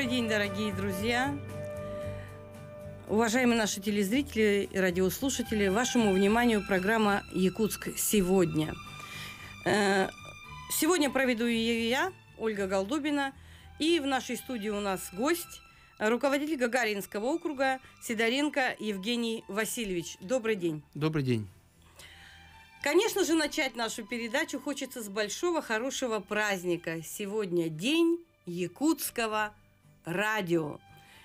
Добрый день, дорогие друзья! Уважаемые наши телезрители и радиослушатели, вашему вниманию программа «Якутск сегодня». Э, сегодня проведу ее я, Ольга Голдубина, и в нашей студии у нас гость, руководитель Гагаринского округа Сидоренко Евгений Васильевич. Добрый день. Добрый день. Конечно же, начать нашу передачу хочется с большого хорошего праздника. Сегодня день якутского радио.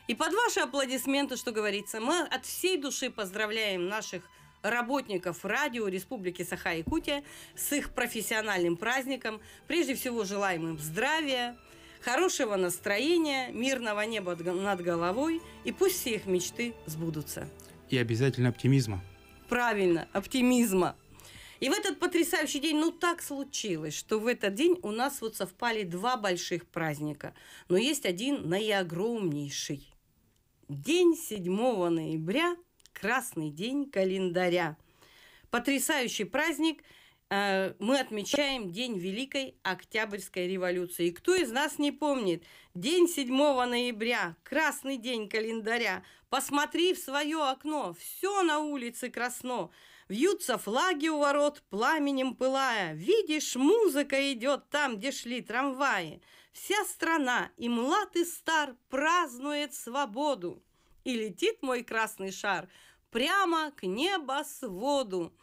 И под ваши аплодисменты, что говорится, мы от всей души поздравляем наших работников радио Республики Саха-Якутия с их профессиональным праздником. Прежде всего желаем им здравия, хорошего настроения, мирного неба над головой, и пусть все их мечты сбудутся. И обязательно оптимизма. Правильно, оптимизма. И в этот потрясающий день, ну так случилось, что в этот день у нас вот совпали два больших праздника. Но есть один наиогромнейший. День 7 ноября, красный день календаря. Потрясающий праздник. Э, мы отмечаем День Великой Октябрьской революции. И кто из нас не помнит? День 7 ноября, красный день календаря. Посмотри в свое окно, все на улице красно. Вьются флаги у ворот, пламенем пылая. Видишь, музыка идет там, где шли трамваи. Вся страна, и млад, и стар, празднует свободу. И летит мой красный шар прямо к небосводу.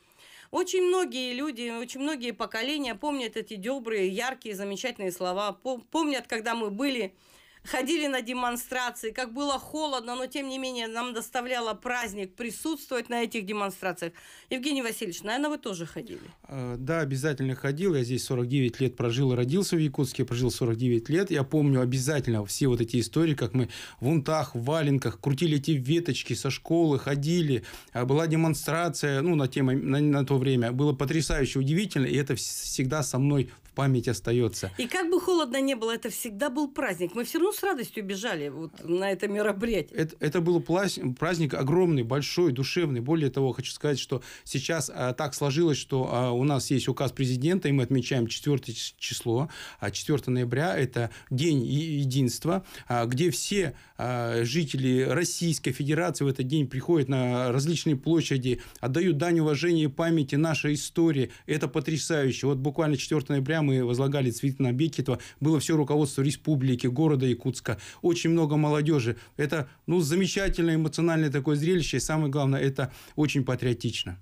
Очень многие люди, очень многие поколения помнят эти добрые, яркие, замечательные слова. Помнят, когда мы были ходили на демонстрации, как было холодно, но тем не менее нам доставляло праздник присутствовать на этих демонстрациях. Евгений Васильевич, наверное, вы тоже ходили? А, да, обязательно ходил. Я здесь 49 лет прожил и родился в Якутске, прожил 49 лет. Я помню обязательно все вот эти истории, как мы в унтах, в валенках крутили эти веточки со школы, ходили. А, была демонстрация, ну, на, тему, на, на то время. Было потрясающе удивительно, и это всегда со мной в память остается. И как бы холодно не было, это всегда был праздник. Мы все равно с радостью бежали вот на это мероприятие. Это, это был праздник, праздник огромный, большой, душевный. Более того, хочу сказать, что сейчас а, так сложилось, что а, у нас есть указ президента, и мы отмечаем 4 число, а 4 ноября – это День единства, а, где все а, жители Российской Федерации в этот день приходят на различные площади, отдают дань уважения и памяти нашей истории. Это потрясающе. Вот буквально 4 ноября мы возлагали цветы на Бекетова. Было все руководство республики, города и Иркутска, очень много молодежи. Это ну, замечательное эмоциональное такое зрелище, и самое главное, это очень патриотично.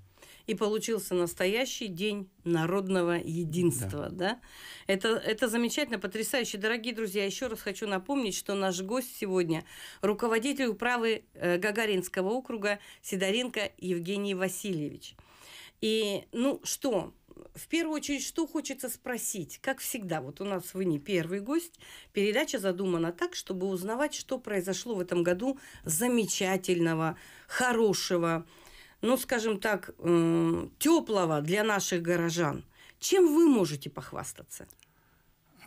И получился настоящий день народного единства, да? да? Это, это замечательно, потрясающе. Дорогие друзья, еще раз хочу напомнить, что наш гость сегодня руководитель управы э, Гагаринского округа Сидоренко Евгений Васильевич. И, ну что, в первую очередь, что хочется спросить? Как всегда, вот у нас вы не первый гость. Передача задумана так, чтобы узнавать, что произошло в этом году замечательного, хорошего, ну, скажем так, теплого для наших горожан. Чем вы можете похвастаться?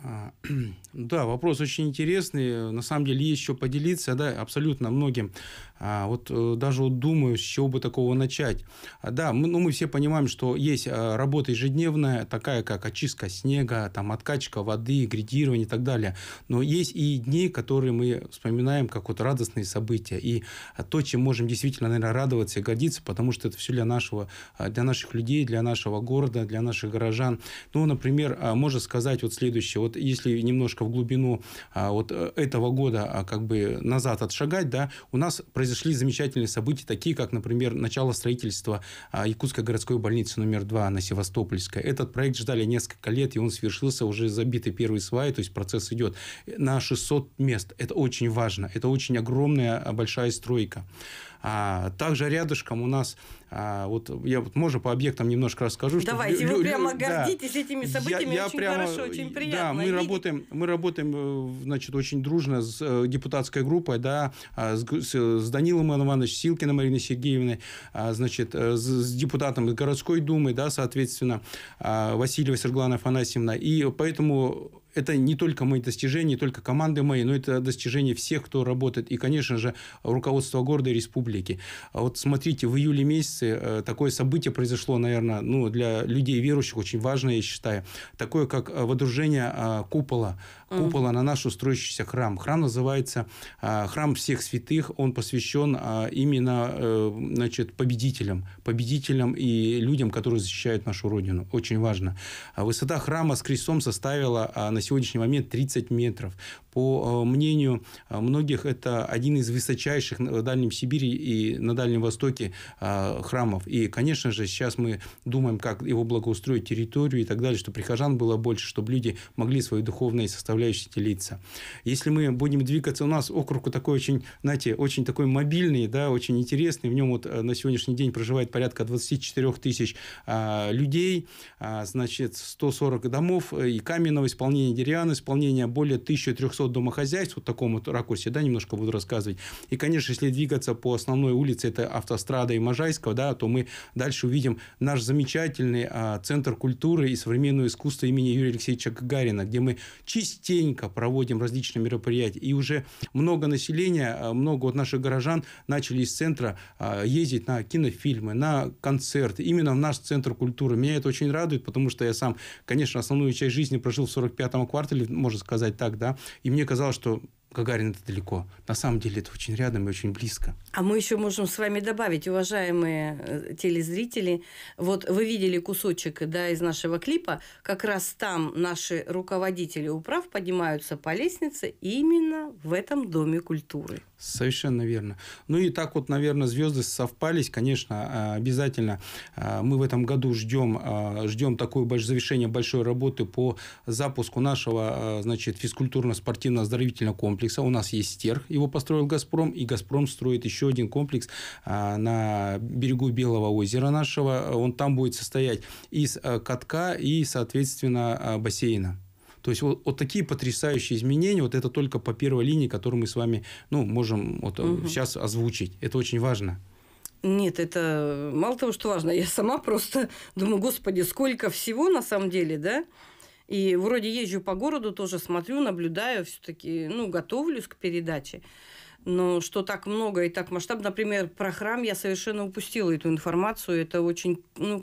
А, да, вопрос очень интересный. На самом деле есть что поделиться, да, абсолютно многим. А, вот э, даже вот думаю, с чего бы такого начать. А, да, мы, ну, мы все понимаем, что есть работа ежедневная, такая как очистка снега, там, откачка воды, гридирование и так далее. Но есть и дни, которые мы вспоминаем как вот радостные события. И то, чем можем действительно, наверное, радоваться и гордиться, потому что это все для нашего, для наших людей, для нашего города, для наших горожан. Ну, например, можно сказать вот следующее. Вот вот если немножко в глубину а, вот э, этого года а, как бы назад отшагать, да, у нас произошли замечательные события, такие как, например, начало строительства а, Якутской городской больницы номер 2 на Севастопольской. Этот проект ждали несколько лет, и он свершился, уже забиты первые сваи, то есть процесс идет э, на 600 мест. Это очень важно, это очень огромная большая стройка. А, также рядышком у нас, а, вот я вот можно по объектам немножко расскажу. Давайте, что вы лю- прямо лю- гордитесь да, этими событиями, я, я очень прямо, хорошо, очень приятно. Да, мы работаем, мы работаем, э, значит, очень дружно с э, депутатской группой, да, а, с, с Данилом Ивановичем Силкиным Мариной Сергеевной, а, значит, э, с, с депутатом городской думы, да, соответственно, а, Васильева Серглана Афанасьевна. И поэтому это не только мои достижения, не только команды мои, но это достижения всех, кто работает. И, конечно же, руководство города и республики. А вот смотрите, в июле месяце э, такое событие произошло, наверное, ну, для людей верующих очень важное, я считаю. Такое, как э, водружение э, купола купола на наш устроящийся храм. Храм называется а, «Храм всех святых». Он посвящен а, именно э, значит, победителям, победителям и людям, которые защищают нашу Родину. Очень важно. А, высота храма с крестом составила на сегодняшний момент 30 метров по э, мнению э, многих, это один из высочайших на Дальнем Сибири и на Дальнем Востоке э, храмов. И, конечно же, сейчас мы думаем, как его благоустроить территорию и так далее, чтобы прихожан было больше, чтобы люди могли свои духовные составляющие делиться. Если мы будем двигаться, у нас округ такой очень, знаете, очень такой мобильный, да, очень интересный. В нем вот на сегодняшний день проживает порядка 24 тысяч а, людей, а, значит, 140 домов и каменного исполнения, деревянного исполнения, более 1300 от домохозяйств, вот в таком вот ракурсе, да, немножко буду рассказывать. И, конечно, если двигаться по основной улице, это автострада и Можайского, да, то мы дальше увидим наш замечательный а, Центр культуры и современного искусства имени Юрия Алексеевича Гагарина, где мы частенько проводим различные мероприятия. И уже много населения, а, много вот наших горожан начали из центра а, ездить на кинофильмы, на концерты, именно в наш Центр культуры. Меня это очень радует, потому что я сам, конечно, основную часть жизни прожил в 45-м квартале, можно сказать так, да, и мне казалось, что Гагарин это далеко. На самом деле это очень рядом и очень близко. А мы еще можем с вами добавить, уважаемые э, телезрители, вот вы видели кусочек да, из нашего клипа, как раз там наши руководители управ поднимаются по лестнице именно в этом Доме культуры. Совершенно верно. Ну и так вот, наверное, звезды совпались, конечно, э, обязательно. Э, мы в этом году ждем, ждем такое завершение большой работы по запуску нашего, значит, физкультурно-спортивно-оздоровительного комплекса. У нас есть стер, его построил «Газпром», и «Газпром» строит еще еще один комплекс а, на берегу Белого озера нашего. Он там будет состоять из э, катка и, соответственно, а, бассейна. То есть вот, вот такие потрясающие изменения, вот это только по первой линии, которую мы с вами ну, можем вот угу. сейчас озвучить. Это очень важно. Нет, это э, мало того, что важно. Я сама просто думаю, господи, сколько всего на самом деле, да? И вроде езжу по городу, тоже смотрю, наблюдаю, все-таки, ну, готовлюсь к передаче но ну, что так много и так масштаб. Например, про храм я совершенно упустила эту информацию. Это очень ну,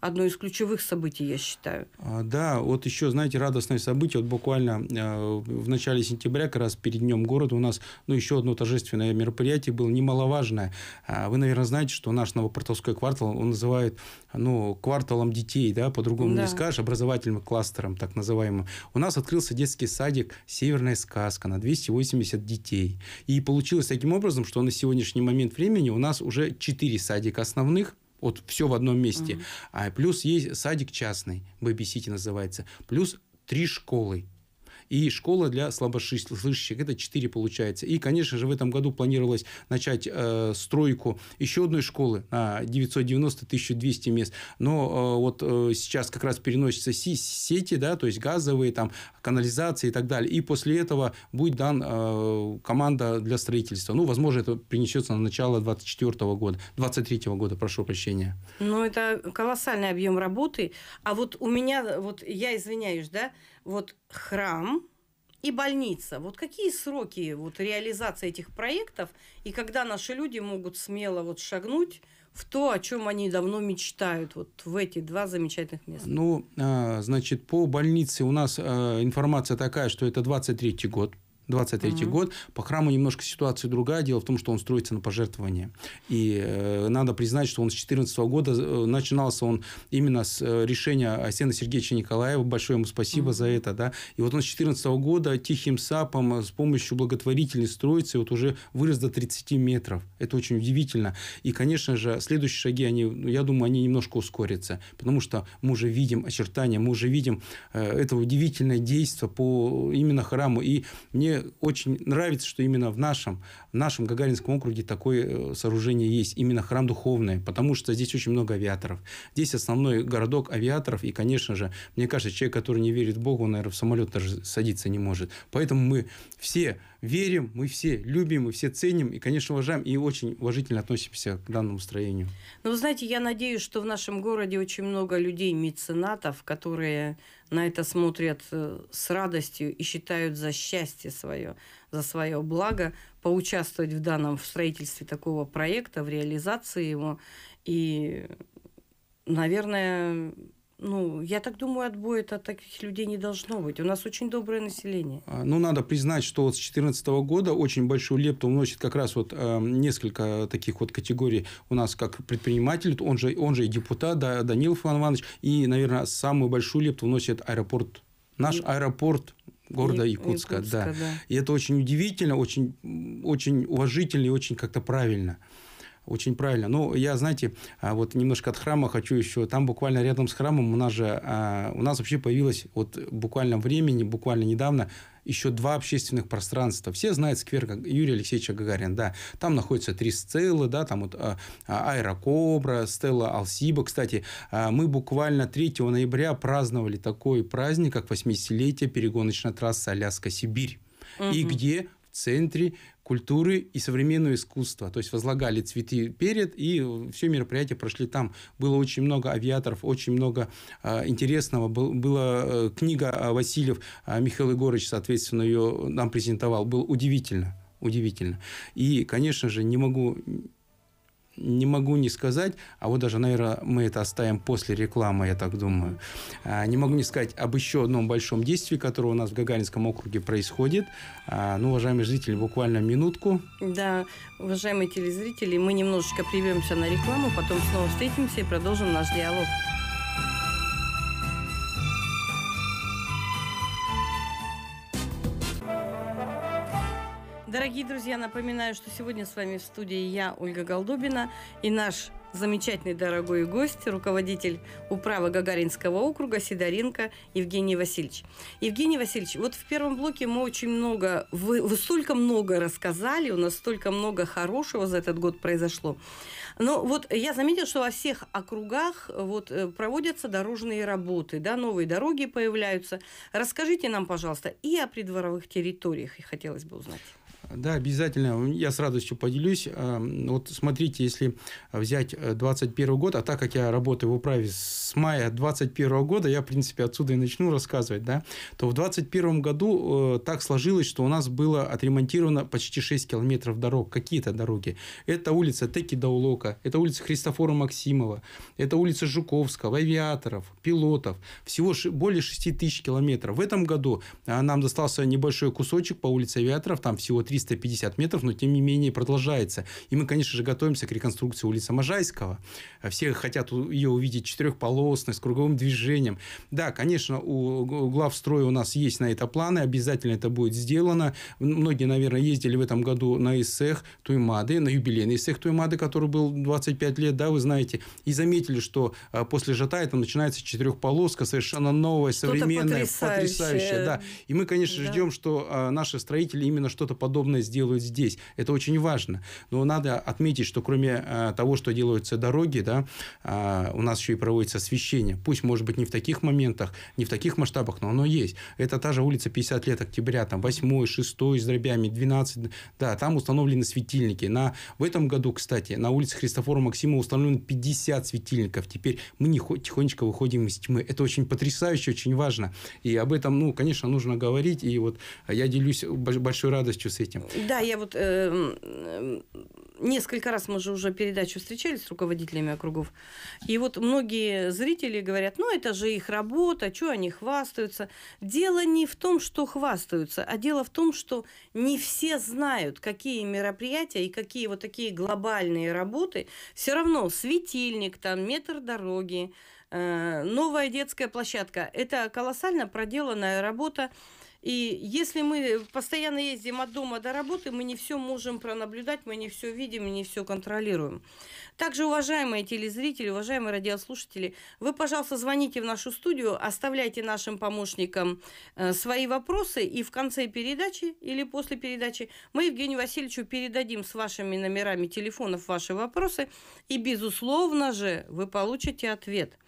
одно из ключевых событий, я считаю. А, да, вот еще, знаете, радостное событие. Вот буквально э, в начале сентября, как раз перед Днем города, у нас ну, еще одно торжественное мероприятие было немаловажное. А, вы, наверное, знаете, что наш Новопортовской квартал, он называют ну, кварталом детей, да, по-другому да. не скажешь, образовательным кластером, так называемым. У нас открылся детский садик «Северная сказка» на 280 детей. И получилось таким образом, что на сегодняшний момент времени у нас уже четыре садика основных – вот все в одном месте. mm А плюс есть садик частный, бэби-сити называется. Плюс три школы и школа для слабослышащих. Это четыре получается. И, конечно же, в этом году планировалось начать э, стройку еще одной школы на 990-1200 мест. Но э, вот э, сейчас как раз переносятся си- сети, да, то есть газовые, там, канализации и так далее. И после этого будет дан э, команда для строительства. Ну, возможно, это принесется на начало 24 года, 23 года, прошу прощения. Ну, это колоссальный объем работы. А вот у меня, вот я извиняюсь, да, вот храм и больница. Вот какие сроки вот реализации этих проектов и когда наши люди могут смело вот шагнуть в то, о чем они давно мечтают, вот в эти два замечательных места? Ну, а, значит, по больнице у нас а, информация такая, что это 23-й год, 23 mm-hmm. год. По храму немножко ситуация другая. Дело в том, что он строится на пожертвования. И э, надо признать, что он с 2014 года э, начинался он именно с э, решения асена Сергеевича Николаева. Большое ему спасибо mm-hmm. за это. Да? И вот он с 2014 года тихим сапом э, с помощью благотворительности строится и вот уже вырос до 30 метров. Это очень удивительно. И, конечно же, следующие шаги, они, ну, я думаю, они немножко ускорятся. Потому что мы уже видим очертания, мы уже видим э, это удивительное действие по именно храму. И мне очень нравится, что именно в нашем, в нашем Гагаринском округе такое э, сооружение есть, именно храм духовный, потому что здесь очень много авиаторов. Здесь основной городок авиаторов, и, конечно же, мне кажется, человек, который не верит в Бога, он, наверное, в самолет даже садиться не может. Поэтому мы все верим, мы все любим, мы все ценим и, конечно, уважаем и очень уважительно относимся к данному строению. Ну, вы знаете, я надеюсь, что в нашем городе очень много людей, меценатов, которые на это смотрят э, с радостью и считают за счастье свое, за свое благо поучаствовать в данном в строительстве такого проекта, в реализации его. И, наверное, ну, я так думаю, отбоя от таких людей не должно быть. У нас очень доброе население. А, ну, надо признать, что вот с 2014 года очень большую лепту вносит как раз вот э, несколько таких вот категорий у нас как предприниматель, он же, он же и депутат, да, Данилов Иван Иванович, и, наверное, самую большую лепту вносит аэропорт. Наш аэропорт города Якутска, Якутска да. да. И это очень удивительно, очень, очень уважительно и очень как-то правильно. Очень правильно. Ну, я, знаете, а, вот немножко от храма хочу еще. Там буквально рядом с храмом у нас же, а, у нас вообще появилось вот буквально времени, буквально недавно еще два общественных пространства. Все знают сквер Юрия Алексеевича Гагарина, да. Там находятся три стелы, да, там вот а, а Аэрокобра, стела Алсиба. Кстати, мы буквально 3 ноября праздновали такой праздник, как 80-летие перегоночной трассы Аляска-Сибирь. Угу. И где в центре культуры и современного искусства. То есть возлагали цветы перед, и все мероприятия прошли там. Было очень много авиаторов, очень много э, интересного. Был, была э, книга Васильев, э, Михаил Егорович, соответственно, ее нам презентовал. Было удивительно удивительно. И, конечно же, не могу не могу не сказать, а вот даже, наверное, мы это оставим после рекламы, я так думаю. А, не могу не сказать об еще одном большом действии, которое у нас в Гагаринском округе происходит. А, ну, уважаемые зрители, буквально минутку. Да, уважаемые телезрители, мы немножечко привемся на рекламу, потом снова встретимся и продолжим наш диалог. Дорогие друзья, напоминаю, что сегодня с вами в студии я, Ольга Голдобина и наш замечательный дорогой гость, руководитель управы Гагаринского округа Сидоренко Евгений Васильевич. Евгений Васильевич, вот в первом блоке мы очень много, вы, вы столько много рассказали, у нас столько много хорошего за этот год произошло. Но вот я заметил, что во всех округах э, вот э, проводятся дорожные работы, да, новые дороги появляются. Расскажите нам, пожалуйста, и о придворовых территориях, и хотелось бы узнать. Да, обязательно. Я с радостью поделюсь. А, вот смотрите, если взять 21 э, год, а так как я работаю в управе с мая 21 года, я, в принципе, отсюда и начну рассказывать, да, то в 21 году э, так сложилось, что у нас было отремонтировано почти 6 километров дорог. Какие-то дороги. Это улица Теки Даулока, это улица Христофора Максимова, это улица Жуковского, авиаторов, пилотов. Всего более 6 тысяч километров. В этом году а, нам достался небольшой кусочек по улице авиаторов, там всего 350 метров, но тем не менее продолжается. И мы, конечно же, готовимся к реконструкции улицы Можайского. Все хотят ее увидеть четырехполосной, с круговым движением. Да, конечно, у главстроя у нас есть на это планы, обязательно это будет сделано. Многие, наверное, ездили в этом году на эссех Туймады, на юбилейный эссех Туймады, который был 25 лет, да, вы знаете, и заметили, что а, после Жатая это начинается четырехполоска, совершенно новая, современная, потрясающее. потрясающая. Да. И мы, конечно, да. ждем, что а, наши строители именно что-то подобное подобное сделают здесь. Это очень важно. Но надо отметить, что кроме э, того, что делаются дороги, да, а, у нас еще и проводится освещение. Пусть, может быть, не в таких моментах, не в таких масштабах, но оно есть. Это та же улица 50 лет октября, там 8, 6 с дробями, 12. Да, там установлены светильники. На, в этом году, кстати, на улице Христофора Максима установлено 50 светильников. Теперь мы не тихонечко выходим из тьмы. Это очень потрясающе, очень важно. И об этом, ну, конечно, нужно говорить. И вот я делюсь большой радостью с этим этим. Да, я вот э, несколько раз мы же уже передачу встречались с руководителями округов, и вот многие зрители говорят, ну это же их работа, что они хвастаются. Дело не в том, что хвастаются, а дело в том, что не все знают, какие мероприятия и какие вот такие глобальные работы. Все равно светильник, там метр дороги, э, новая детская площадка. Это колоссально проделанная работа и если мы постоянно ездим от дома до работы, мы не все можем пронаблюдать, мы не все видим, не все контролируем. Также, уважаемые телезрители, уважаемые радиослушатели, вы, пожалуйста, звоните в нашу студию, оставляйте нашим помощникам э, свои вопросы, и в конце передачи или после передачи мы Евгению Васильевичу передадим с вашими номерами телефонов ваши вопросы, и, безусловно же, вы получите ответ –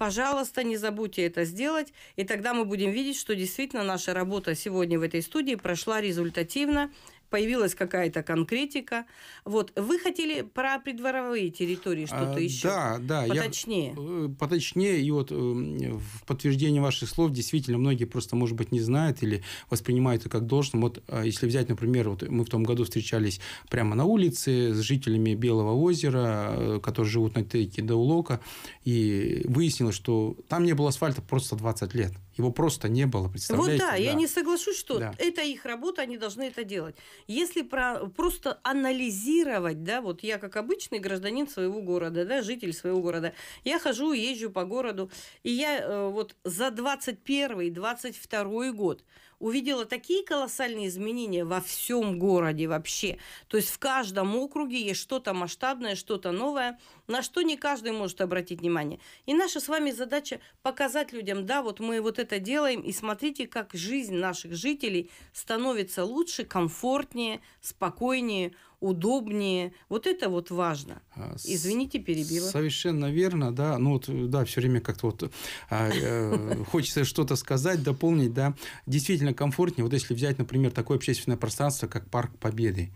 Пожалуйста, не забудьте это сделать, и тогда мы будем видеть, что действительно наша работа сегодня в этой студии прошла результативно появилась какая-то конкретика. Вот вы хотели про придворовые территории а, что-то а, еще? Да, да. Поточнее. Я, э, поточнее. И вот эм, в подтверждение ваших слов действительно многие просто, может быть, не знают или воспринимают это как должным. Вот а, если взять, например, вот мы в том году встречались прямо на улице с жителями Белого озера, э, которые живут на Тейке улока, и выяснилось, что там не было асфальта просто 20 лет. Его просто не было, представляете? Вот да, да. я не соглашусь, что да. это их работа, они должны это делать. Если про, просто анализировать, да, вот я как обычный гражданин своего города, да, житель своего города, я хожу, езжу по городу, и я э, вот за 21-22 год увидела такие колоссальные изменения во всем городе вообще. То есть в каждом округе есть что-то масштабное, что-то новое, на что не каждый может обратить внимание. И наша с вами задача показать людям, да, вот мы вот это делаем, и смотрите, как жизнь наших жителей становится лучше, комфортнее, спокойнее, удобнее. Вот это вот важно. А, Извините, перебила. Совершенно верно, да. Ну вот, да, все время как-то вот а, э, хочется что-то сказать, дополнить, да. Действительно комфортнее, вот если взять, например, такое общественное пространство, как Парк Победы.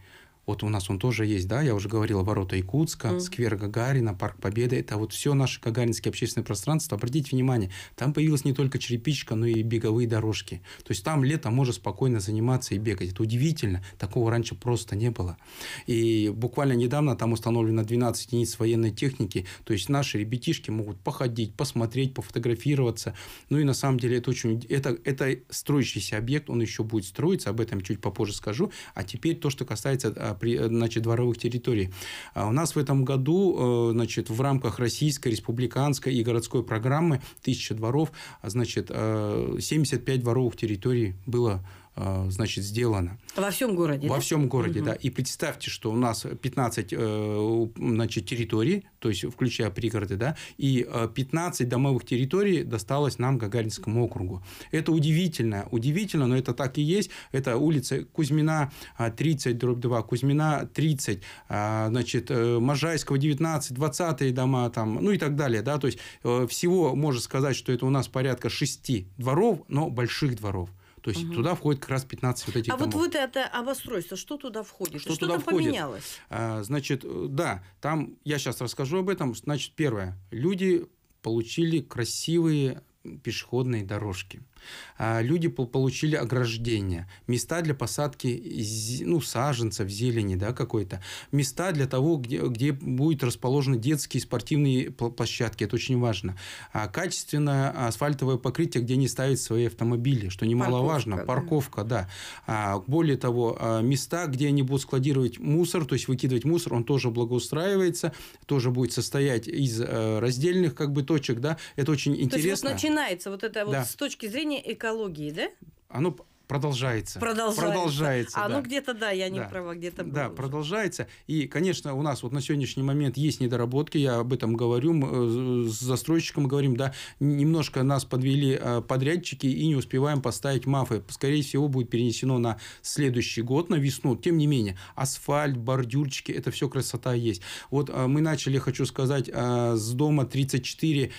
Вот у нас он тоже есть, да, я уже говорил ворота Якутска, mm. сквер Гагарина, парк Победы. Это вот все наши гагаринские общественные пространства. Обратите внимание, там появилась не только черепичка, но и беговые дорожки. То есть там летом можно спокойно заниматься и бегать. Это удивительно, такого раньше просто не было. И буквально недавно там установлено 12 единиц военной техники. То есть наши ребятишки могут походить, посмотреть, пофотографироваться. Ну и на самом деле это очень... Это, это строящийся объект, он еще будет строиться, об этом чуть попозже скажу. А теперь то, что касается а, Э, значит, дворовых территорий. А у нас в этом году э, значит, в рамках российской, республиканской и городской программы «Тысяча дворов» а, значит, 75 э, дворовых территорий было а, значит, сделано. Во всем городе? Во да? всем городе, угу. да. И представьте, что у нас 15 э, значит, территорий, то есть включая пригороды, да, и 15 э, домовых территорий досталось нам Гагаринскому округу. Это удивительно, удивительно, но это так и есть. Это улица Кузьмина 30, а, дробь 2, Кузьмина 30, а, значит, э, Можайского 19, 20 дома там, ну и так далее, да, то есть всего можно сказать, что это у нас порядка 6 дворов, но больших дворов. То есть угу. туда входит как раз 15 вот этих А домов. вот вот это обустройство, что туда входит? Что, что туда там входит? поменялось? А, значит, э, да, там, я сейчас расскажу об этом. Значит, первое, люди получили красивые пешеходные дорожки. А, люди получили ограждения, места для посадки ну, саженцев, зелени да, какой-то, места для того, где, где будут расположены детские спортивные площадки. Это очень важно. А, качественное асфальтовое покрытие, где они ставят свои автомобили, что немаловажно. Парковка, да. Парковка, да. А, более того, места, где они будут складировать мусор, то есть выкидывать мусор, он тоже благоустраивается, тоже будет состоять из э, раздельных как бы точек. Да. Это очень интересно. То есть вот начинается вот это да. вот с точки зрения экологии, да? Оно Продолжается. Продолжается. Продолжается. А ну да. ну где-то да, я не да. права, где-то Да, уже. продолжается. И, конечно, у нас вот на сегодняшний момент есть недоработки, я об этом говорю, э, с застройщиком говорим, да, немножко нас подвели э, подрядчики и не успеваем поставить мафы. Скорее всего, будет перенесено на следующий год, на весну. Тем не менее, асфальт, бордюрчики, это все красота есть. Вот э, мы начали, хочу сказать, с дома 34,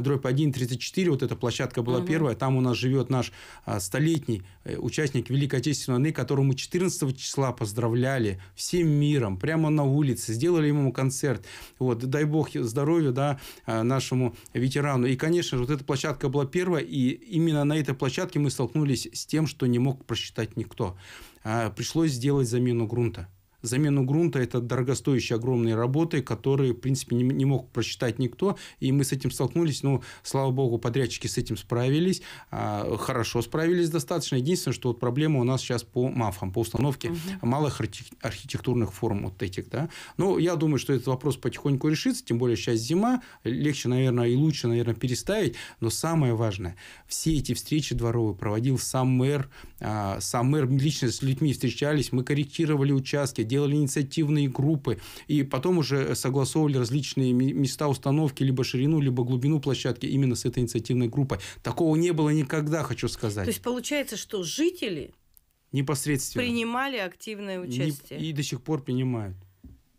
дробь 1, 34, вот эта площадка была угу. первая, там у нас живет наш столетний Э, участник Великой Отечественной войны, которому 14 числа поздравляли всем миром, прямо на улице, сделали ему концерт. Вот, дай бог здоровья да, э, нашему ветерану. И, конечно же, вот эта площадка была первая, и именно на этой площадке мы столкнулись с тем, что не мог просчитать никто. А, пришлось сделать замену грунта. Замену грунта – это дорогостоящие огромные работы, которые, в принципе, не, не мог просчитать никто, и мы с этим столкнулись. Но ну, слава богу, подрядчики с этим справились, а, хорошо справились достаточно. Единственное, что вот проблема у нас сейчас по мафам, по установке угу. малых архитектурных форм вот этих, да. Но ну, я думаю, что этот вопрос потихоньку решится, тем более сейчас зима, легче, наверное, и лучше, наверное, переставить. Но самое важное, все эти встречи дворовые проводил сам мэр, а, сам мэр лично с людьми встречались, мы корректировали участки, делали инициативные группы, и потом уже согласовывали различные места установки, либо ширину, либо глубину площадки именно с этой инициативной группой. Такого не было никогда, хочу сказать. То есть получается, что жители непосредственно принимали активное участие. И до сих пор принимают.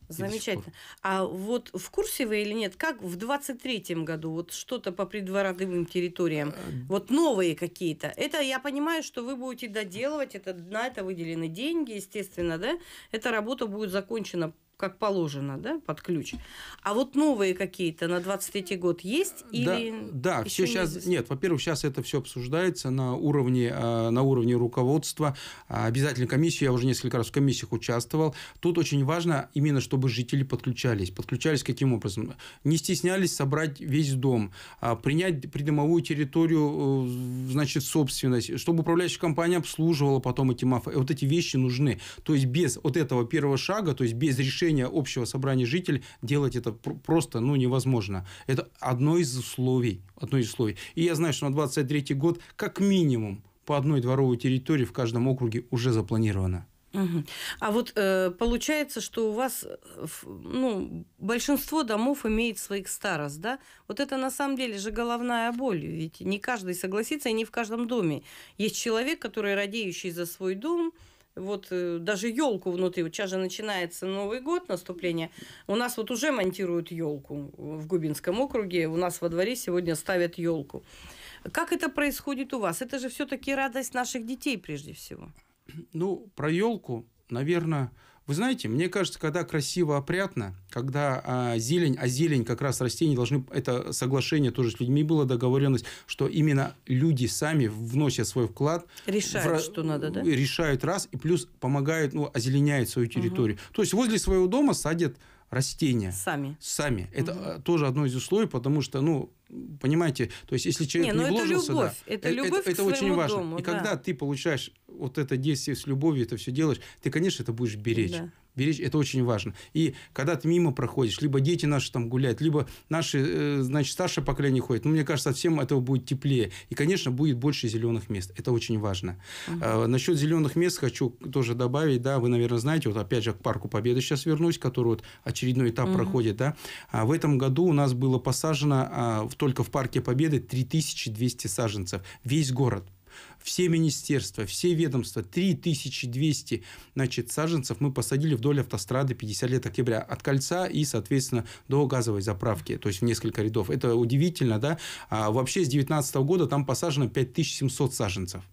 Замечательно. А вот в курсе вы или нет, как в 23-м году, вот что-то по придворовым территориям, э, вот новые какие-то, это я понимаю, что вы будете доделывать, это, на это выделены деньги, естественно, да? Эта работа будет закончена как положено, да, под ключ. А вот новые какие-то на 23-й год есть или Да, да все сейчас... Известно? Нет, во-первых, сейчас это все обсуждается на уровне, э, на уровне руководства. А, обязательно комиссию, я уже несколько раз в комиссиях участвовал. Тут очень важно именно, чтобы жители подключались. Подключались каким образом? Не стеснялись собрать весь дом, а, принять придомовую территорию, э, значит, собственность, чтобы управляющая компания обслуживала потом эти мафы. Вот эти вещи нужны. То есть без вот этого первого шага, то есть без решения решения общего собрания жителей делать это просто ну, невозможно. Это одно из условий. Одно из условий. И я знаю, что на 2023 год как минимум по одной дворовой территории в каждом округе уже запланировано. А вот э, получается, что у вас э, ну, большинство домов имеет своих старост, да? Вот это на самом деле же головная боль, ведь не каждый согласится, и не в каждом доме. Есть человек, который радеющий за свой дом, вот э, даже елку внутри, у тебя же начинается Новый год, наступление, у нас вот уже монтируют елку в Губинском округе, у нас во дворе сегодня ставят елку. Как это происходит у вас? Это же все-таки радость наших детей прежде всего. Ну, про елку, наверное, вы знаете, мне кажется, когда красиво, опрятно, когда а, зелень, а зелень как раз растения должны, это соглашение тоже с людьми было договоренность, что именно люди сами вносят свой вклад. Решают, в, что надо, да? Решают раз, и плюс помогают, ну, озеленяют свою территорию. Угу. То есть возле своего дома садят растения. Сами. Сами. Это угу. тоже одно из условий, потому что, ну, понимаете, то есть если человек не, ну не вложился, это любовь, да, это, э, любовь это, это очень важно. Дому, и да. когда ты получаешь вот это действие с любовью, это все делаешь, ты, конечно, это будешь беречь. Да беречь, это очень важно. И когда ты мимо проходишь, либо дети наши там гуляют, либо наши, э, значит, старшее поколение ходит, ну, мне кажется, всем этого будет теплее. И, конечно, будет больше зеленых мест. Это очень важно. Угу. А, насчет зеленых мест хочу тоже добавить, да, вы, наверное, знаете, вот опять же к Парку Победы сейчас вернусь, который вот очередной этап угу. проходит, да. А в этом году у нас было посажено а, только в Парке Победы 3200 саженцев. Весь город – все министерства, все ведомства, 3200 значит, саженцев мы посадили вдоль автострады 50 лет октября от кольца и, соответственно, до газовой заправки, то есть в несколько рядов. Это удивительно, да? А вообще с 2019 года там посажено 5700 саженцев.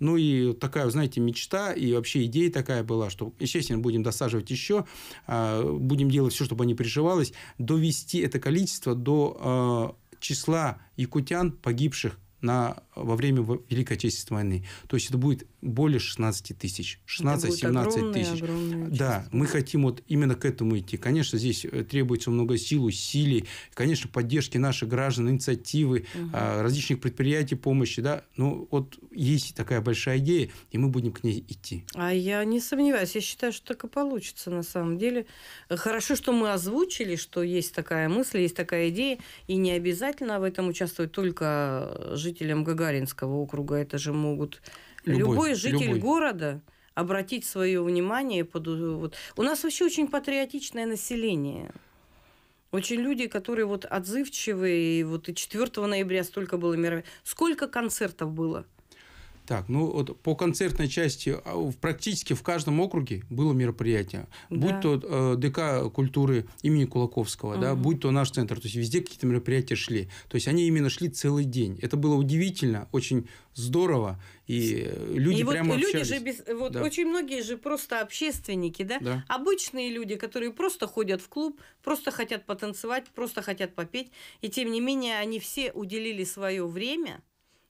Ну и такая, знаете, мечта и вообще идея такая была, что, естественно, будем досаживать еще, а, будем делать все, чтобы они приживались, довести это количество до а, числа якутян, погибших на, во время Великой Отечественной войны. То есть это будет более 16 тысяч. 16-17 тысяч. Огромное да, мы хотим вот именно к этому идти. Конечно, здесь э, требуется много сил, усилий, конечно, поддержки наших граждан, инициативы, угу. различных предприятий, помощи. Да? Но ну, вот есть такая большая идея, и мы будем к ней идти. А я не сомневаюсь. Я считаю, что так и получится на самом деле. Хорошо, что мы озвучили, что есть такая мысль, есть такая идея, и не обязательно в этом участвовать только э, жителям Гагаринского округа. Это же могут любой, любой житель любой. города обратить свое внимание под вот. У нас вообще очень патриотичное население. Очень люди, которые вот отзывчивые, и вот и 4 ноября столько было мероприятий. Сколько концертов было? Так, ну вот по концертной части а практически в каждом округе было мероприятие. Да. Будь то э, ДК культуры имени Кулаковского, угу. да, будь то наш центр. То есть везде какие-то мероприятия шли. То есть они именно шли целый день. Это было удивительно, очень здорово. И люди и прямо вот общались. же без, вот да. очень многие же просто общественники, да? да, обычные люди, которые просто ходят в клуб, просто хотят потанцевать, просто хотят попеть, и тем не менее они все уделили свое время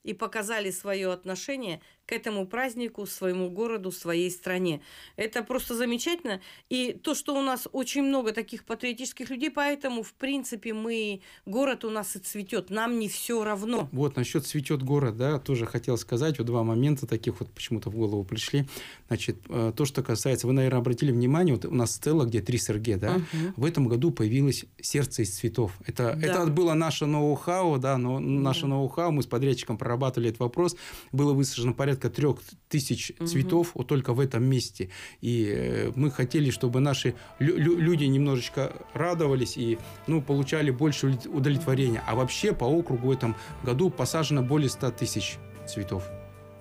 и показали свое отношение к этому празднику, своему городу, своей стране. Это просто замечательно. И то, что у нас очень много таких патриотических людей, поэтому, в принципе, мы... Город у нас и цветет. Нам не все равно. Вот, насчет цветет город, да, тоже хотел сказать. Вот два момента таких вот почему-то в голову пришли. Значит, э, то, что касается... Вы, наверное, обратили внимание, вот у нас стелла, где три Сергея, да? Угу. В этом году появилось сердце из цветов. Это, да. это было наше ноу-хау, да, но наше да. ноу-хау. Мы с подрядчиком прорабатывали этот вопрос. Было высажено порядка порядка трех тысяч угу. цветов вот только в этом месте. И э, мы хотели, чтобы наши лю- люди немножечко радовались и ну, получали больше удовлетворения. А вообще по округу в этом году посажено более 100 тысяч цветов.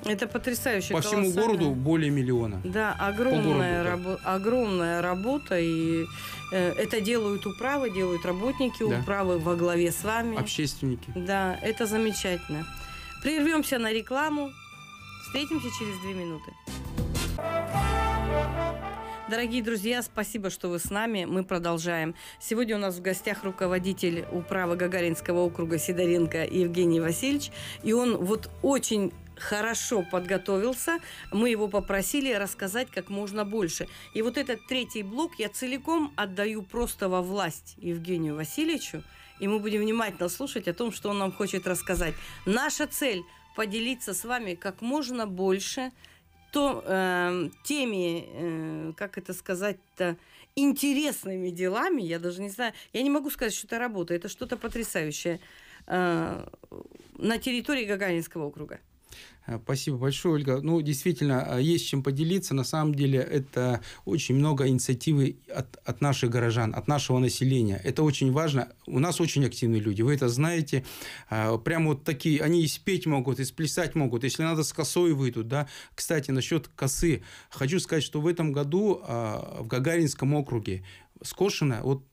Это потрясающе. По всему городу более миллиона. Да, огромная, городу, рабо- огромная работа. И э, это делают управы, делают работники да. управы во главе с вами. Общественники. Да, это замечательно. Прервемся на рекламу. Встретимся через две минуты. Дорогие друзья, спасибо, что вы с нами. Мы продолжаем. Сегодня у нас в гостях руководитель управы Гагаринского округа Сидоренко Евгений Васильевич. И он вот очень хорошо подготовился. Мы его попросили рассказать как можно больше. И вот этот третий блок я целиком отдаю просто во власть Евгению Васильевичу. И мы будем внимательно слушать о том, что он нам хочет рассказать. Наша цель поделиться с вами как можно больше то, э, теми, э, как это сказать-то, интересными делами, я даже не знаю, я не могу сказать, что это работа, это что-то потрясающее э, на территории Гагаринского округа. Э, спасибо большое, Ольга. Ну, действительно, э, есть чем поделиться. На самом деле, это очень много инициативы от, от наших горожан, от нашего населения. Это очень важно. У нас очень активные люди, вы это знаете. Э, прямо вот такие, они и спеть могут, и сплясать могут. Если надо, с косой выйдут, да. Кстати, насчет косы. Хочу сказать, что в этом году в Гагаринском округе скошено, вот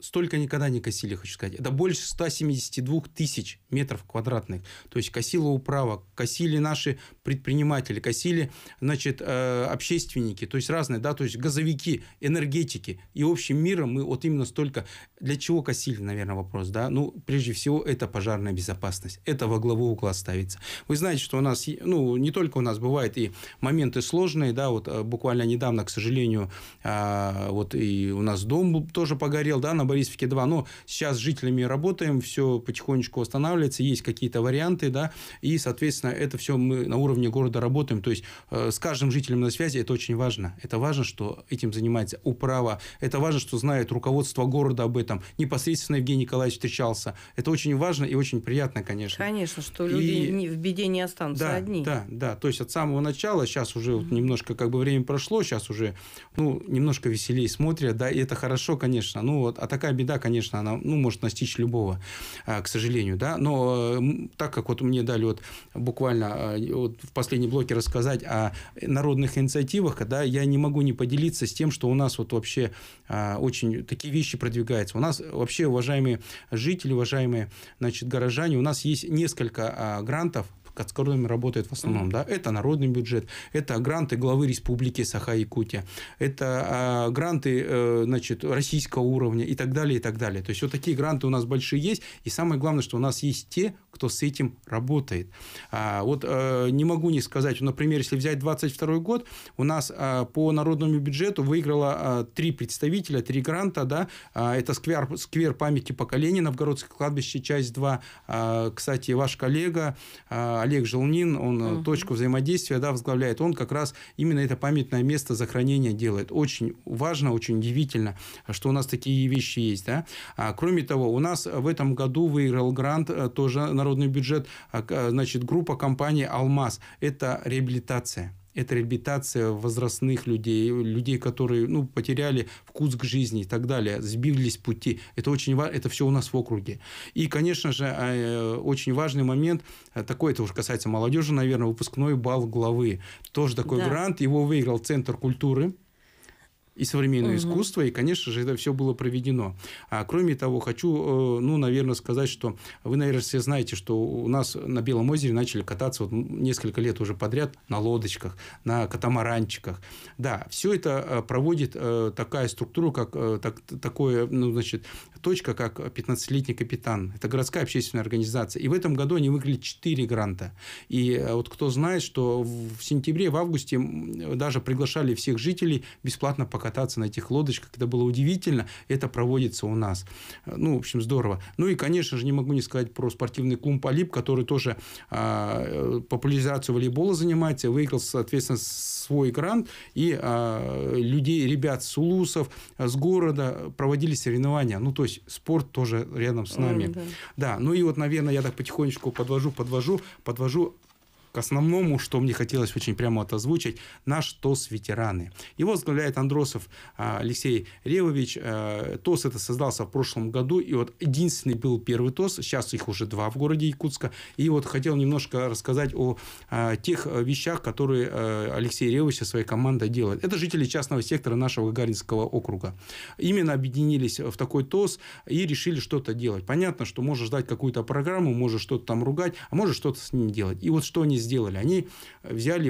столько никогда не косили, хочу сказать. Это больше 172 тысяч метров квадратных. То есть косила управа, косили наши предприниматели косили, значит, э, общественники, то есть разные, да, то есть газовики, энергетики. И общим миром мы вот именно столько... Для чего косили, наверное, вопрос, да? Ну, прежде всего, это пожарная безопасность. Это во главу угла ставится. Вы знаете, что у нас, ну, не только у нас бывает и моменты сложные, да, вот э, буквально недавно, к сожалению, э, вот и у нас дом тоже погорел, да, на Борисовке 2, но сейчас с жителями работаем, все потихонечку восстанавливается, есть какие-то варианты, да, и, соответственно, это все мы на уровне уровне города работаем. То есть э, с каждым жителем на связи это очень важно. Это важно, что этим занимается управа. Это важно, что знает руководство города об этом. Непосредственно Евгений Николаевич встречался. Это очень важно и очень приятно, конечно. Конечно, что люди и... не, в беде не останутся да, одни. Да, да. То есть от самого начала, сейчас уже mm-hmm. вот немножко как бы время прошло, сейчас уже ну, немножко веселее смотрят, да, и это хорошо, конечно. Ну, вот, а такая беда, конечно, она ну, может настичь любого, а, к сожалению, да. Но э, так как вот мне дали вот буквально а, вот в последнем блоке рассказать о народных инициативах, когда я не могу не поделиться с тем, что у нас вот вообще а, очень такие вещи продвигаются. У нас вообще, уважаемые жители, уважаемые значит, горожане, у нас есть несколько а, грантов с которыми работает в основном. Да? Это народный бюджет, это гранты главы республики Саха-Якутия, это э, гранты э, значит, российского уровня и так далее, и так далее. То есть, вот такие гранты у нас большие есть, и самое главное, что у нас есть те, кто с этим работает. А, вот э, не могу не сказать, например, если взять 22 год, у нас э, по народному бюджету выиграло э, три представителя, три гранта, да, это сквер, сквер памяти поколения Новгородское кладбище, часть 2, кстати, ваш коллега Олег Желнин, он угу. точку взаимодействия да, возглавляет, он как раз именно это памятное место захоронения делает. Очень важно, очень удивительно, что у нас такие вещи есть. Да? А, кроме того, у нас в этом году выиграл грант, э, тоже народный бюджет, а, э, значит, группа компании «Алмаз». Это реабилитация это реабилитация возрастных людей, людей, которые ну, потеряли вкус к жизни и так далее, сбились пути. Это очень важно, это все у нас в округе. И, конечно же, а, э, очень важный момент, э, такой это уже касается молодежи, наверное, выпускной бал главы. Тоже такой да. грант, его выиграл Центр культуры и современное угу. искусство, и, конечно же, это все было проведено. А, кроме того, хочу, э, ну, наверное, сказать, что вы, наверное, все знаете, что у нас на Белом озере начали кататься вот ну, несколько лет уже подряд на лодочках, на катамаранчиках. Да, все это э, проводит э, такая структура, как так, такое, ну, значит, точка, как 15-летний капитан. Это городская общественная организация. И в этом году они выиграли 4 гранта. И вот кто знает, что в сентябре, в августе даже приглашали всех жителей бесплатно пока покататься на этих лодочках. Это было удивительно. Это проводится у нас. Э, ну, в общем, здорово. Ну и, конечно же, не могу не сказать про спортивный клуб «Алип», который тоже а, э, популяризацию волейбола занимается, выиграл, соответственно, свой грант. И э, людей, ребят с Улусов, с города проводили соревнования. Ну, то есть, спорт тоже рядом с нами. Mm, да. да, ну и вот, наверное, я так потихонечку подвожу, подвожу, подвожу к основному, что мне хотелось очень прямо это озвучить, наш ТОС ветераны. Его возглавляет Андросов а, Алексей Ревович. А, ТОС это создался в прошлом году, и вот единственный был первый ТОС, сейчас их уже два в городе Якутска. И вот хотел немножко рассказать о а, тех вещах, которые Алексей Ревович и своей командой делает. Это жители частного сектора нашего Гагаринского округа. Именно объединились в такой ТОС и решили что-то делать. Понятно, что можешь ждать какую-то программу, можешь что-то там ругать, а можешь что-то с ним делать. И вот что они сделали? Они взяли,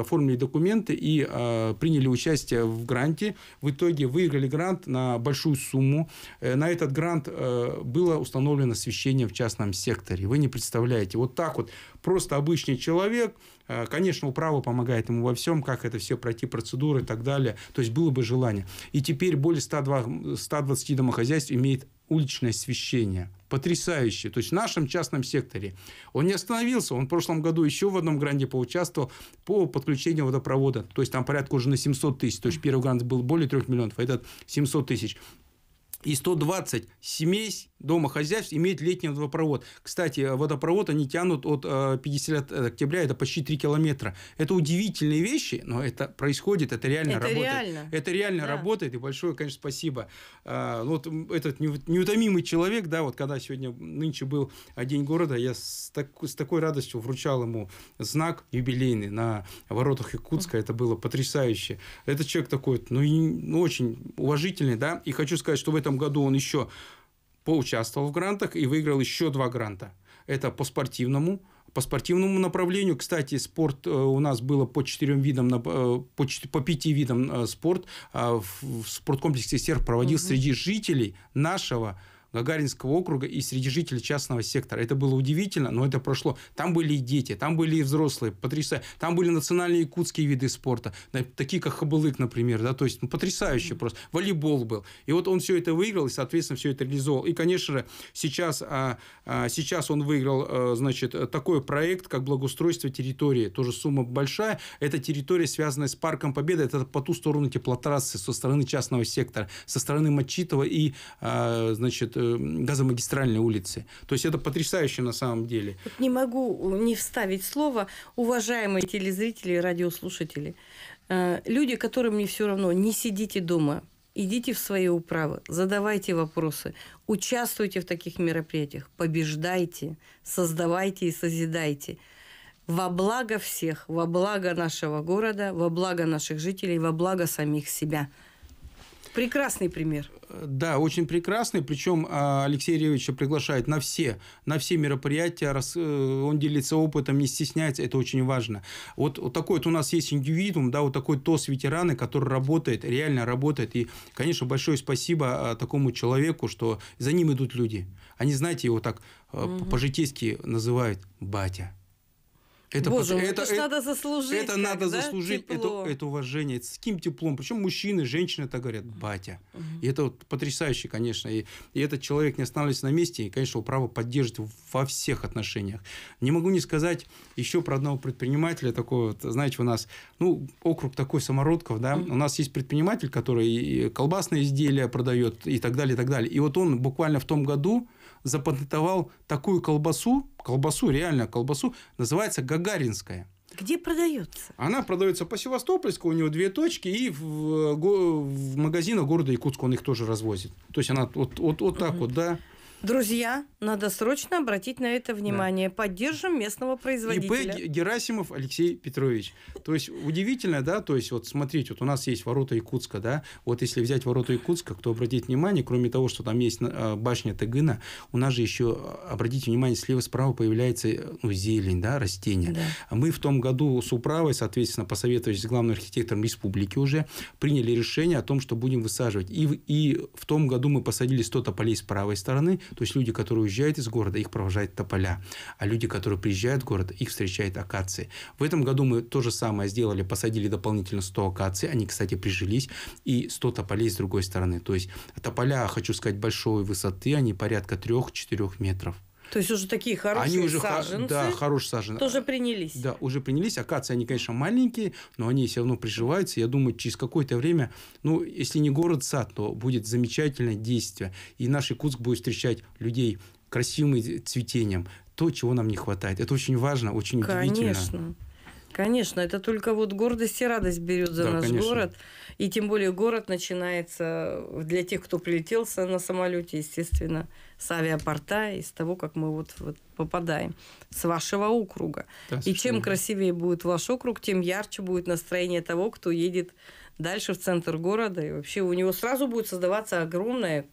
оформили документы и э, приняли участие в гранте. В итоге выиграли грант на большую сумму. Э, на этот грант э, было установлено освещение в частном секторе. Вы не представляете. Вот так вот. Просто обычный человек, э, конечно, управа помогает ему во всем, как это все пройти, процедуры и так далее. То есть было бы желание. И теперь более 102, 120 домохозяйств имеет уличное освещение – потрясающе. То есть в нашем частном секторе. Он не остановился. Он в прошлом году еще в одном гранде поучаствовал по подключению водопровода. То есть там порядка уже на 700 тысяч. То есть первый грант был более 3 миллионов, а этот 700 тысяч. И 120 семей дома домохозяйств имеет летний водопровод. Кстати, водопровод они тянут от 50 э, э, октября, это почти 3 километра. Это удивительные вещи, но это происходит, это реально это работает. Реально. Это реально да. работает, и большое, конечно, спасибо. А, ну вот этот неутомимый человек, да, вот когда сегодня, нынче был День города, я с, так, с такой радостью вручал ему знак юбилейный на воротах Якутска, это было потрясающе. Этот человек такой, ну, ну очень уважительный, да, и хочу сказать, что в этом году он еще поучаствовал в грантах и выиграл еще два гранта. Это по спортивному, по спортивному направлению. Кстати, спорт э, у нас было по четырем видам, э, по, по пяти видам э, спорт. А в спорткомплексе «Серп» проводил угу. среди жителей нашего Гагаринского округа и среди жителей частного сектора. Это было удивительно, но это прошло. Там были и дети, там были и взрослые, потрясающе. Там были национальные якутские виды спорта, такие как хабылык, например, да, то есть ну, потрясающе просто. Волейбол был. И вот он все это выиграл и, соответственно, все это реализовал. И, конечно же, сейчас, а, а, сейчас он выиграл, а, значит, такой проект, как благоустройство территории. Тоже сумма большая. Эта территория, связанная с Парком Победы. Это по ту сторону теплотрассы, со стороны частного сектора, со стороны Мачитова и, а, значит, Э, газомагистральной улицы. То есть это потрясающе на самом деле. не могу э, не вставить слово, уважаемые телезрители и радиослушатели. Э, люди, которым не все равно, не сидите дома, идите в свои управы, задавайте вопросы, участвуйте в таких мероприятиях, побеждайте, создавайте и созидайте во благо всех, во благо нашего города, во благо наших жителей, во благо самих себя. Прекрасный пример. Да, очень прекрасный. Причем а, Алексей Ревича приглашает на все, на все мероприятия. Раз э, он делится опытом, не стесняется. Это очень важно. Вот, вот такой вот у нас есть индивидуум, да, вот такой ТОС ветераны, который работает, реально работает. И, конечно, большое спасибо а, такому человеку, что за ним идут люди. Они, знаете, его так угу. по-житейски называют «батя». Это, Боже, это, это, это надо заслужить. Это как, надо да? заслужить, Тепло. это, это уважение. С каким теплом? Причем мужчины, женщины это говорят, батя. Угу. И это вот потрясающе, конечно. И, и этот человек не останавливается на месте, и, конечно, его право поддерживать во всех отношениях. Не могу не сказать еще про одного предпринимателя, такого, вот, знаете, у нас, ну, округ такой Самородков, да, угу. у нас есть предприниматель, который колбасные изделия продает и так далее, и так далее. И вот он буквально в том году запатентовал такую колбасу, колбасу, реально колбасу, называется гагаринская. Где продается? Она продается по Севастопольску, у него две точки, и в, э, в магазинах города Якутска он их тоже развозит. То есть она вот, вот, вот так вот, да. Друзья, надо срочно обратить на это внимание. Да. Поддержим местного производителя. ИП Герасимов Алексей Петрович. То есть удивительно, да, то есть вот смотрите, вот у нас есть ворота Якутска, да, вот если взять ворота Якутска, кто обратит внимание, кроме того, что там есть а, башня Тагына, у нас же еще, а, обратите внимание, слева-справа появляется ну, зелень, да, растения. Да. А мы в том году с управой, соответственно, посоветовались с главным архитектором республики уже, приняли решение о том, что будем высаживать. И, и в том году мы посадили 100 тополей с правой стороны, то есть люди, которые уезжают из города, их провожают тополя. А люди, которые приезжают в город, их встречают акации. В этом году мы то же самое сделали, посадили дополнительно 100 акаций. Они, кстати, прижились. И 100 тополей с другой стороны. То есть тополя, хочу сказать, большой высоты. Они порядка 3-4 метров. То есть уже такие хорошие они уже саженцы. Да, хорошие саженцы. Тоже принялись. Да, уже принялись. Акации, они, конечно, маленькие, но они все равно приживаются. Я думаю, через какое-то время, ну, если не город-сад, то будет замечательное действие. И наш Иркутск будет встречать людей красивым цветением. То, чего нам не хватает. Это очень важно, очень конечно. удивительно. Конечно. Конечно, это только вот гордость и радость берет за да, наш конечно. город. И тем более город начинается э, для тех, кто прилетелся на самолете, естественно, с авиапорта, и с того, как мы вот, вот попадаем, с вашего округа. Да, и чем красивее будет ваш округ, тем ярче будет настроение того, кто едет дальше в центр города. И вообще у него сразу будет создаваться огромное,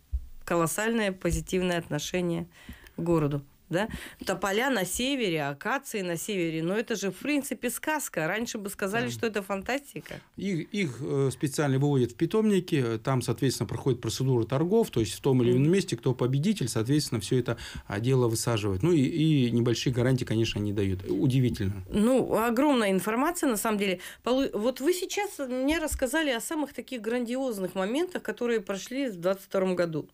колоссальное позитивное отношение к городу да? Тополя на севере, акации на севере. Но это же, в принципе, сказка. Раньше бы сказали, да. что это фантастика. Их, их э, специально выводят в питомники. Там, соответственно, проходит процедура торгов. То есть, в том или ином месте, кто победитель, соответственно, все это а, дело высаживает. Ну, и, и небольшие гарантии, конечно, они дают. Удивительно. Ну, огромная информация, на самом деле. Вот вы сейчас мне рассказали о самых таких грандиозных моментах, которые прошли в 2022 году.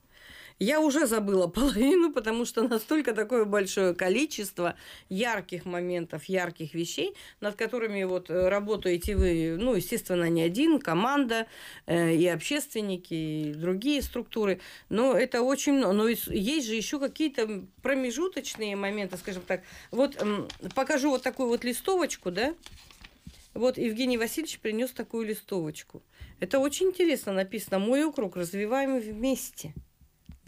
Я уже забыла половину, потому что настолько такое большое количество ярких моментов, ярких вещей, над которыми вот э, работаете вы, ну, естественно, не один, команда э, и общественники, и другие структуры. Но это очень много. Но есть же еще какие-то промежуточные моменты, скажем так. Вот эм, покажу вот такую вот листовочку, да? Вот Евгений Васильевич принес такую листовочку. Это очень интересно написано. Мой округ развиваем вместе.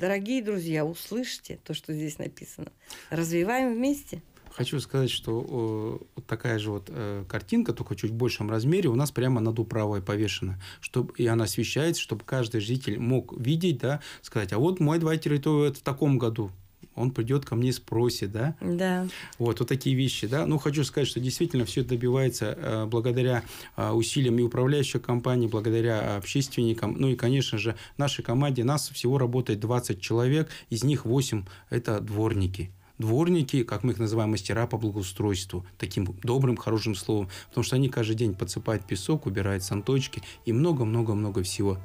Дорогие друзья, услышьте то, что здесь написано. Развиваем вместе. Хочу сказать, что э, такая же вот э, картинка, только чуть в большем размере, у нас прямо над управой повешена. Чтобы, и она освещается, чтобы каждый житель мог видеть, да, сказать, а вот мой 2 территория в таком году он придет ко мне и спросит, да? Да. Вот, вот такие вещи, да. Ну, хочу сказать, что действительно все это добивается э, благодаря э, усилиям и управляющей компании, благодаря общественникам, ну и, конечно же, нашей команде. Нас всего работает 20 человек, из них 8 – это дворники дворники, как мы их называем, мастера по благоустройству, таким добрым, хорошим словом, потому что они каждый день подсыпают песок, убирают санточки и много-много-много всего.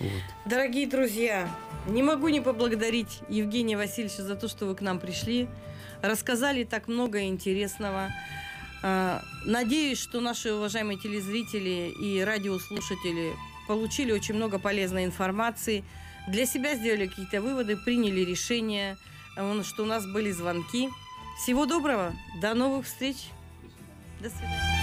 Вот. Дорогие друзья, не могу не поблагодарить Евгения Васильевича за то, что вы к нам пришли. Рассказали так много интересного. А, надеюсь, что наши уважаемые телезрители и радиослушатели получили очень много полезной информации. Для себя сделали какие-то выводы, приняли решения, э, что у нас были звонки. Всего доброго, до новых встреч. До свидания.